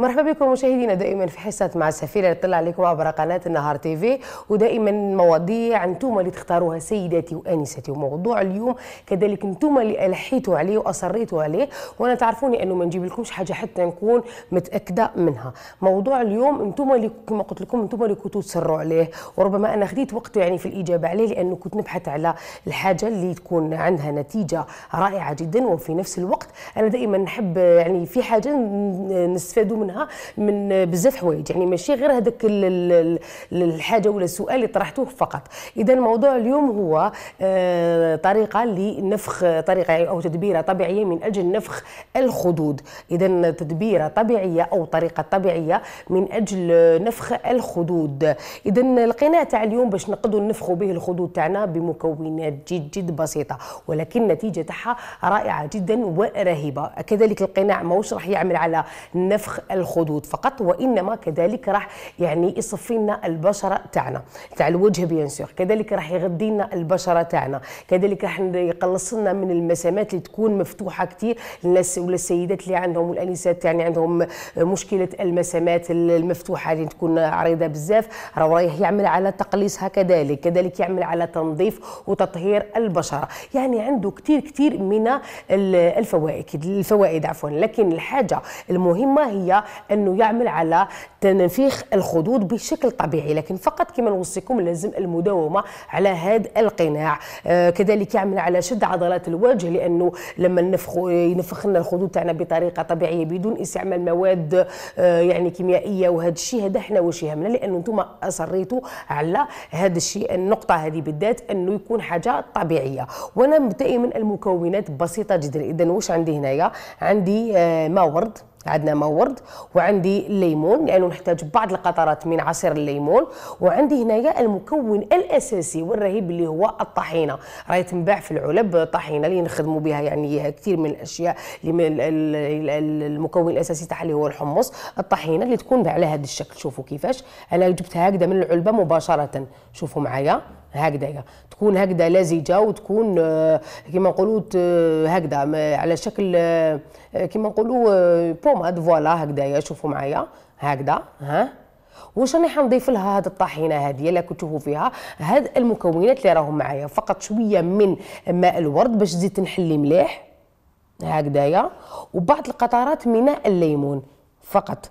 مرحبا بكم مشاهدينا دائما في حصة مع السفيرة اللي تطلع عليكم عبر قناة النهار تي في ودائما مواضيع انتم اللي تختاروها سيداتي وانستي وموضوع اليوم كذلك انتم اللي الحيتوا عليه واصريتوا عليه وانا تعرفوني انه ما نجيب لكمش حاجة حتى نكون متأكدة منها موضوع اليوم انتم اللي كما قلت لكم انتم اللي كنتوا تسروا عليه وربما انا خديت وقت يعني في الاجابة عليه لانه كنت نبحث على الحاجة اللي تكون عندها نتيجة رائعة جدا وفي نفس الوقت انا دائما نحب يعني في حاجة نستفادوا من يستفيدونها من بزاف حوايج يعني ماشي غير هذاك الحاجه ولا السؤال اللي طرحتوه فقط اذا موضوع اليوم هو آه، طريقه لنفخ طريقه او تدبيره طبيعيه من اجل نفخ الخدود اذا تدبيره طبيعيه او طريقه طبيعيه من اجل نفخ الخدود اذا القناع تاع اليوم باش نقدروا نفخوا به الخدود تاعنا بمكونات جد جد بسيطه ولكن النتيجه تاعها رائعه جدا ورهيبه كذلك القناع ماهوش راح يعمل على نفخ الخدود فقط وانما كذلك راح يعني يصفي لنا البشره تاعنا تاع الوجه بيان سور كذلك راح يغذي لنا البشره تاعنا كذلك راح يقلص لنا من المسامات اللي تكون مفتوحه كثير للناس ولا السيدات اللي عندهم والانسات يعني عندهم مشكله المسامات المفتوحه اللي تكون عريضه بزاف راه رايح يعمل على تقليصها كذلك كذلك يعمل على تنظيف وتطهير البشره يعني عنده كثير كثير من الفوائد الفوائد عفوا لكن الحاجه المهمه هي انه يعمل على تنفيخ الخدود بشكل طبيعي لكن فقط كما نوصيكم لازم المداومه على هذا القناع آه كذلك يعمل على شد عضلات الوجه لانه لما نفخ ينفخ لنا الخدود تاعنا بطريقه طبيعيه بدون استعمال مواد آه يعني كيميائيه وهذا الشيء هذا احنا واش يهمنا لانه انتم اصريتوا على هذا الشيء النقطه هذه بالذات انه يكون حاجه طبيعيه وانا دائما المكونات بسيطه جدا اذا واش عندي هنايا عندي آه ما ورد عندنا ورد وعندي الليمون لانه نحتاج بعض القطرات من عصير الليمون وعندي هنايا المكون الاساسي والرهيب اللي هو الطحينه راهي تنباع في العلب طحينه اللي نخدموا بها يعني كثير من الاشياء اللي المكون الاساسي تاعها اللي هو الحمص الطحينه اللي تكون على هذا الشكل شوفوا كيفاش انا جبتها هكذا من العلبه مباشره شوفوا معايا هكذا تكون هكذا لزجه وتكون آه، كما نقولوا آه، هكذا على شكل آه، كما نقولوا بوماد فوالا هكذايا شوفوا معايا هكذا ها واش راني حنضيف لها هاد الطحينه هذه اللي كنتو فيها هاد المكونات اللي راهم معايا فقط شويه من ماء الورد باش تزيد تنحلي مليح هكذايا وبعض القطرات من الليمون فقط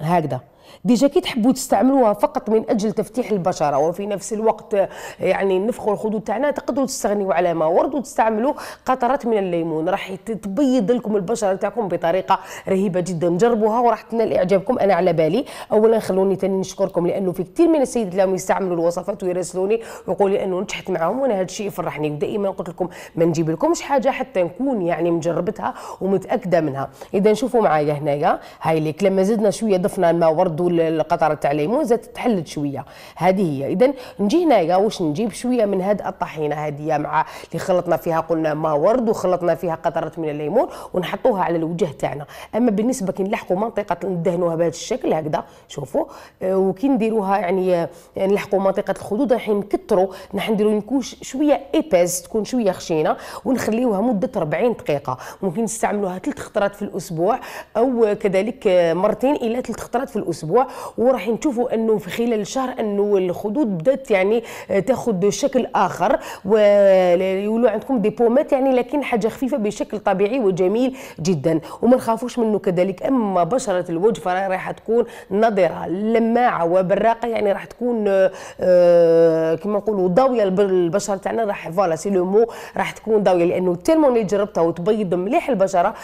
هكذا ديجا كي تحبوا تستعملوها فقط من اجل تفتيح البشره وفي نفس الوقت آه، يعني نفخوا الخدود تاعنا تقدروا تستغنيوا على ما ورد وتستعملوا قطرات من الليمون راح تبيض لكم البشره تاعكم بطريقه رهيبه جدا جربوها وراح تنال اعجابكم انا على بالي اولا خلوني تاني نشكركم لانه في كثير من السيدات اللي يستعملوا الوصفات ويرسلوني ويقولوا لي انه نجحت معاهم وانا هذا الشيء يفرحني ودائما قلت لكم ما نجيب لكمش حاجه حتى نكون يعني مجربتها ومتاكده منها اذا شوفوا معايا هنايا هاي ليك لما زدنا شويه ضفنا الماء ورد نردوا تاع الليمون زادت تحلت شويه هذه هي اذا نجي هنايا واش نجيب شويه من هاد الطحينه هذه مع اللي خلطنا فيها قلنا ما ورد وخلطنا فيها قطره من الليمون ونحطوها على الوجه تاعنا اما بالنسبه كي نلحقوا منطقه ندهنوها بهذا الشكل هكذا شوفوا آه، وكي نديروها يعني آه، نلحقوا منطقه الخدود راح نكثروا راح نديروا نكوش شويه ايباز تكون شويه خشينه ونخليوها مده 40 دقيقه ممكن نستعملوها ثلاث خطرات في الاسبوع او كذلك آه، مرتين الى ثلاث خطرات في الاسبوع الاسبوع وراح نشوفوا انه في خلال الشهر انه الخدود بدات يعني آه، تاخذ شكل اخر ويولوا عندكم دي بومات يعني لكن حاجه خفيفه بشكل طبيعي وجميل جدا وما نخافوش منه كذلك اما بشره الوجه فراح تكون نضره لماعه وبراقه يعني راح تكون آه، آه، كما نقولوا ضاويه البشره تاعنا راح فوالا سي لو مو راح تكون ضاويه لانه تيرمون اللي جربتها وتبيض مليح البشره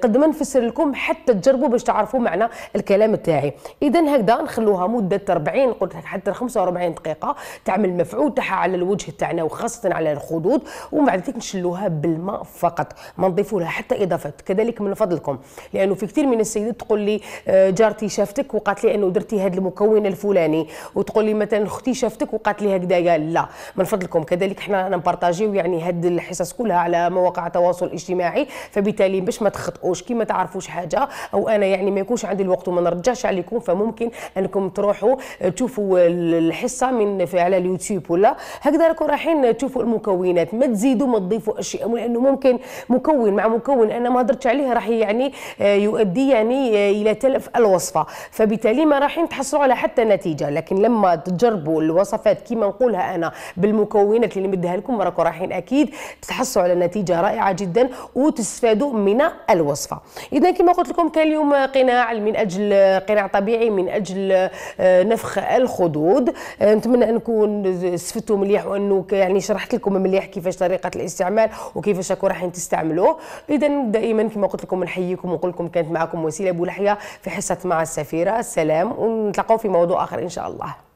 قد ما نفسر لكم حتى تجربوا باش تعرفوا معنى الكلام تاعي الغذائي اذا هكذا نخلوها مده 40 قلت لك حتى 45 دقيقه تعمل المفعول تاعها على الوجه تاعنا وخاصه على الخدود ومن بعد ذلك نشلوها بالماء فقط ما نضيفوا لها حتى اضافات كذلك من فضلكم لانه في كثير من السيدات تقول لي آه، جارتي شافتك وقالت لي انه درتي هذا المكون الفلاني وتقول لي مثلا اختي شافتك وقالت لي هكذا لا من فضلكم كذلك احنا نبارطاجيو يعني هاد الحصص كلها على مواقع التواصل الاجتماعي فبالتالي باش ما تخطئوش كي ما تعرفوش حاجه او انا يعني ما يكونش عندي الوقت وما نرجعش عليه لكم فممكن انكم تروحوا آه، تشوفوا الحصه من في على اليوتيوب ولا هكذا راكم رايحين تشوفوا المكونات ما تزيدوا ما تضيفوا اشياء لانه ممكن مكون مع مكون انا ما هدرتش عليه راح يعني آه، يؤدي يعني آه، الى تلف الوصفه فبالتالي ما رايحين تحصلوا على حتى نتيجه لكن لما تجربوا الوصفات كما نقولها انا بالمكونات اللي مديها لكم راكم رايحين اكيد تحصلوا على نتيجه رائعه جدا وتستفادوا من الوصفه اذا كما قلت لكم كان اليوم قناع من اجل قناع شارع طبيعي من اجل آه، نفخ الخدود آه، نتمنى نكون استفدتوا مليح وانه يعني شرحت لكم مليح كيفاش طريقه الاستعمال وكيفاش راكم رايحين تستعملوه اذا دائما كما قلت لكم نحييكم ونقول لكم كانت معكم وسيله بولحيه في حصه مع السفيره سلام ونتلاقاو في موضوع اخر ان شاء الله